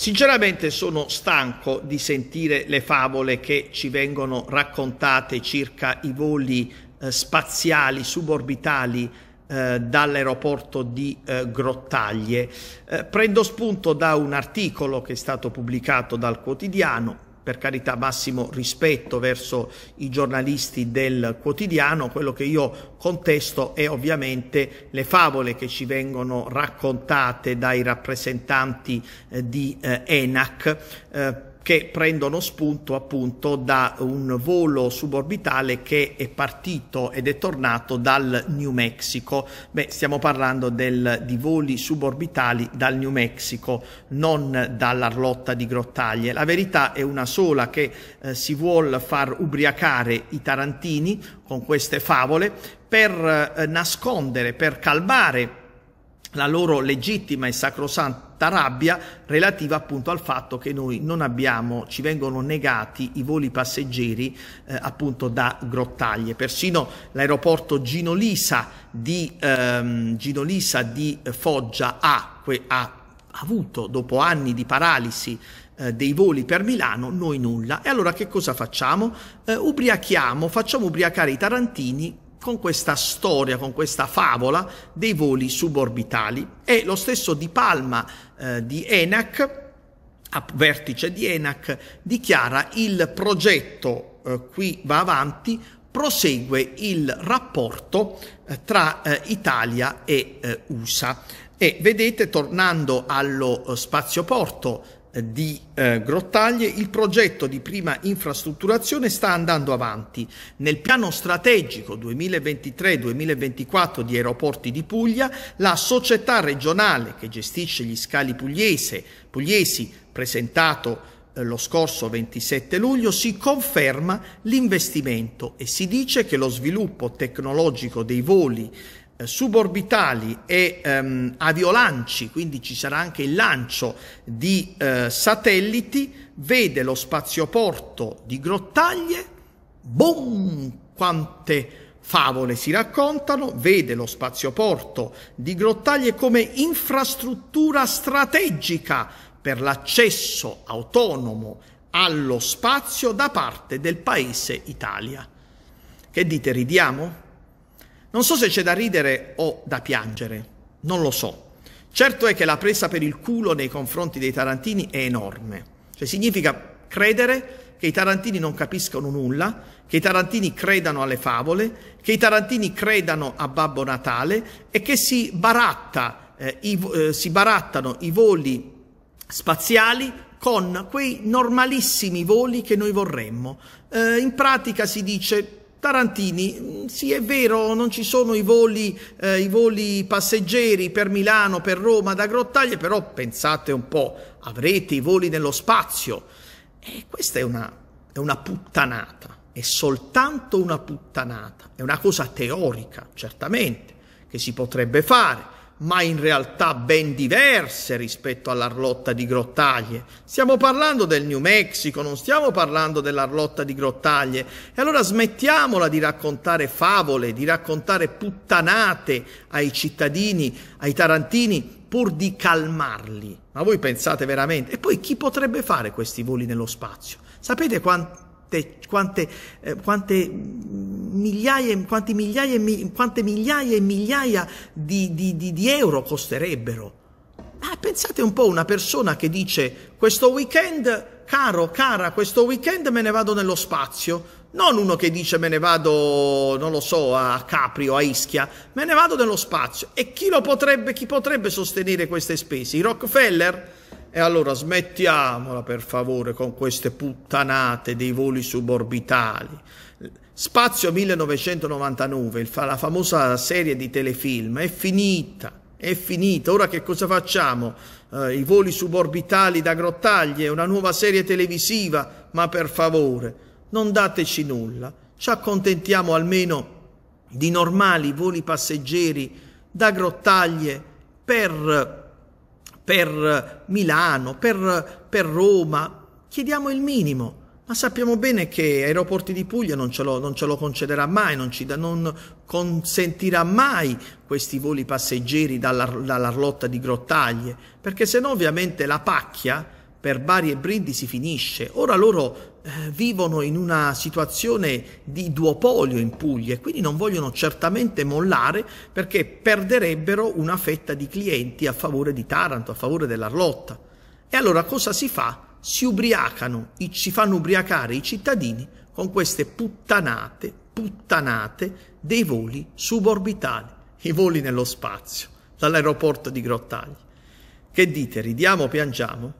Sinceramente sono stanco di sentire le favole che ci vengono raccontate circa i voli eh, spaziali suborbitali eh, dall'aeroporto di eh, Grottaglie. Eh, prendo spunto da un articolo che è stato pubblicato dal quotidiano per carità massimo rispetto verso i giornalisti del quotidiano, quello che io contesto è ovviamente le favole che ci vengono raccontate dai rappresentanti eh, di eh, ENAC eh, che prendono spunto appunto da un volo suborbitale che è partito ed è tornato dal New Mexico. Beh, stiamo parlando del, di voli suborbitali dal New Mexico, non dall'Arlotta di Grottaglie. La verità è una sola che eh, si vuole far ubriacare i tarantini con queste favole per eh, nascondere, per calmare la loro legittima e sacrosanta rabbia relativa appunto al fatto che noi non abbiamo, ci vengono negati i voli passeggeri eh, appunto da grottaglie. Persino l'aeroporto Ginolisa di, ehm, Ginolisa di Foggia ha, que, ha avuto dopo anni di paralisi eh, dei voli per Milano, noi nulla. E allora che cosa facciamo? Eh, ubriachiamo, facciamo ubriacare i tarantini con questa storia, con questa favola dei voli suborbitali e lo stesso Di Palma eh, di ENAC, a vertice di ENAC, dichiara il progetto eh, qui va avanti, prosegue il rapporto eh, tra eh, Italia e eh, USA. E vedete, tornando allo eh, spazio porto di eh, Grottaglie, il progetto di prima infrastrutturazione sta andando avanti. Nel piano strategico 2023-2024 di Aeroporti di Puglia, la società regionale che gestisce gli scali pugliese, pugliesi, presentato eh, lo scorso 27 luglio, si conferma l'investimento e si dice che lo sviluppo tecnologico dei voli eh, suborbitali e ehm, aviolanci, quindi ci sarà anche il lancio di eh, satelliti, vede lo spazioporto di Grottaglie, boom, quante favole si raccontano, vede lo spazioporto di Grottaglie come infrastruttura strategica per l'accesso autonomo allo spazio da parte del paese Italia. Che dite, ridiamo? Non so se c'è da ridere o da piangere, non lo so. Certo è che la presa per il culo nei confronti dei tarantini è enorme. Cioè significa credere che i tarantini non capiscono nulla, che i tarantini credano alle favole, che i tarantini credano a Babbo Natale e che si, baratta, eh, i, eh, si barattano i voli spaziali con quei normalissimi voli che noi vorremmo. Eh, in pratica si dice Tarantini, sì è vero, non ci sono i voli, eh, i voli, passeggeri per Milano, per Roma, da Grottaglie, però pensate un po', avrete i voli nello spazio. E questa è una, è una puttanata, è soltanto una puttanata, è una cosa teorica, certamente, che si potrebbe fare ma in realtà ben diverse rispetto all'Arlotta di Grottaglie. Stiamo parlando del New Mexico, non stiamo parlando dell'Arlotta di Grottaglie. E allora smettiamola di raccontare favole, di raccontare puttanate ai cittadini, ai tarantini, pur di calmarli. Ma voi pensate veramente? E poi chi potrebbe fare questi voli nello spazio? Sapete quante, quante, eh, quante migliaia, quanti migliaia, quante migliaia e migliaia di, di, di, di euro costerebbero. Ah, pensate un po' una persona che dice questo weekend, caro, cara, questo weekend me ne vado nello spazio. Non uno che dice me ne vado, non lo so, a Capri o a Ischia, me ne vado nello spazio. E chi, lo potrebbe, chi potrebbe sostenere queste spese? I Rockefeller? E allora smettiamola per favore con queste puttanate dei voli suborbitali Spazio 1999, la famosa serie di telefilm, è finita, è finita. Ora che cosa facciamo? Eh, I voli suborbitali da grottaglie, una nuova serie televisiva, ma per favore, non dateci nulla. Ci accontentiamo almeno di normali voli passeggeri da grottaglie per, per Milano, per, per Roma. Chiediamo il minimo ma sappiamo bene che Aeroporti di Puglia non ce lo, non ce lo concederà mai, non, da, non, consentirà mai questi voli passeggeri dalla, dall'Arlotta di Grottaglie, perché se no ovviamente la pacchia per Bari e Brindisi finisce. Ora loro eh, vivono in una situazione di duopolio in Puglia e quindi non vogliono certamente mollare perché perderebbero una fetta di clienti a favore di Taranto, a favore dell'Arlotta. E allora cosa si fa? si ubriacano, ci fanno ubriacare i cittadini con queste puttanate, puttanate dei voli suborbitali, i voli nello spazio, dall'aeroporto di Grottagli. Che dite, ridiamo o piangiamo?